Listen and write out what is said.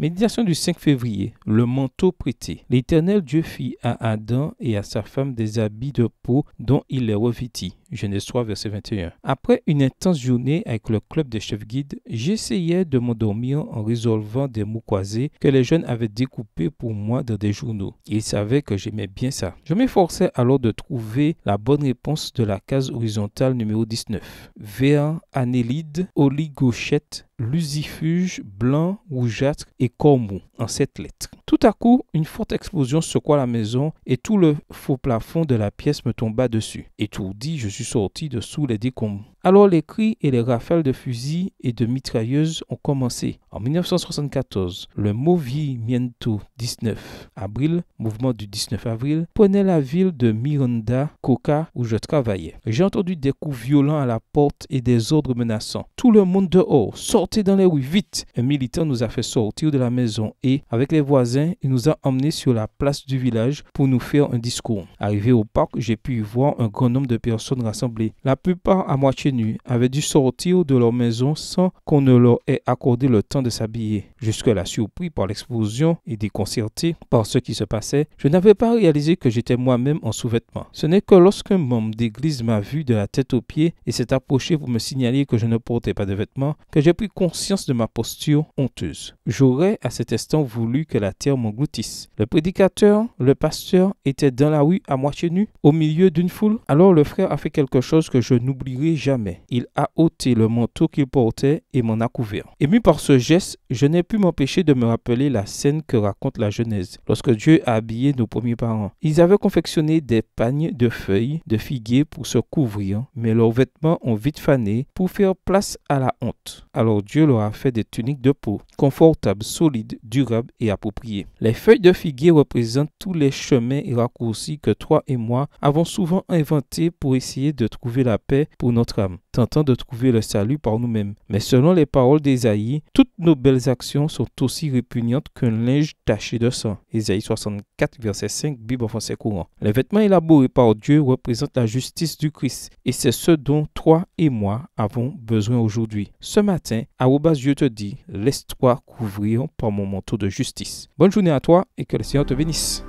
Méditation du 5 février, le manteau prêté. L'Éternel Dieu fit à Adam et à sa femme des habits de peau dont il les revêtit. Genèse 3, verset 21. Après une intense journée avec le club des chefs guides, j'essayais de m'endormir en résolvant des mots croisés que les jeunes avaient découpés pour moi dans des journaux. Ils savaient que j'aimais bien ça. Je m'efforçais alors de trouver la bonne réponse de la case horizontale numéro 19. Vers anélide, oligochète, lusifuge, blanc, rougeâtre et cormou en cette lettres. Tout à coup, une forte explosion secoua la maison et tout le faux plafond de la pièce me tomba dessus. Étourdi, je suis sorti de sous les décombres. Alors les cris et les rafales de fusils et de mitrailleuses ont commencé. En 1974, le Movimiento 19 avril, mouvement du 19 avril, prenait la ville de Miranda, Coca, où je travaillais. J'ai entendu des coups violents à la porte et des ordres menaçants. Tout le monde dehors, sortez dans les rues, vite Un militant nous a fait sortir de la maison et, avec les voisins, il nous a emmenés sur la place du village pour nous faire un discours. Arrivé au parc, j'ai pu voir un grand nombre de personnes rassemblées, la plupart à moitié nus avaient dû sortir de leur maison sans qu'on ne leur ait accordé le temps de s'habiller. Jusque-là surpris par l'explosion et déconcerté par ce qui se passait, je n'avais pas réalisé que j'étais moi-même en sous-vêtements. Ce n'est que lorsqu'un membre d'église m'a vu de la tête aux pieds et s'est approché pour me signaler que je ne portais pas de vêtements que j'ai pris conscience de ma posture honteuse. J'aurais à cet instant voulu que la terre m'engloutisse. Le prédicateur, le pasteur était dans la rue à moitié nu, au milieu d'une foule. Alors le frère a fait quelque chose que je n'oublierai jamais. Il a ôté le manteau qu'il portait et m'en a couvert. Ému par ce geste, je n'ai pu m'empêcher de me rappeler la scène que raconte la Genèse, lorsque Dieu a habillé nos premiers parents. Ils avaient confectionné des pagnes de feuilles de figuier pour se couvrir, mais leurs vêtements ont vite fané pour faire place à la honte. Alors Dieu leur a fait des tuniques de peau, confortables, solides, durables et appropriées. Les feuilles de figuier représentent tous les chemins et raccourcis que toi et moi avons souvent inventés pour essayer de trouver la paix pour notre âme tentant de trouver le salut par nous-mêmes. Mais selon les paroles d'Ésaïe, toutes nos belles actions sont aussi répugnantes qu'un linge taché de sang. Ésaïe 64, verset 5, Bible en français courant. Les vêtements élaborés par Dieu représentent la justice du Christ et c'est ce dont toi et moi avons besoin aujourd'hui. Ce matin, Arrobas Dieu te dit, laisse-toi couvrir par mon manteau de justice. Bonne journée à toi et que le Seigneur te bénisse.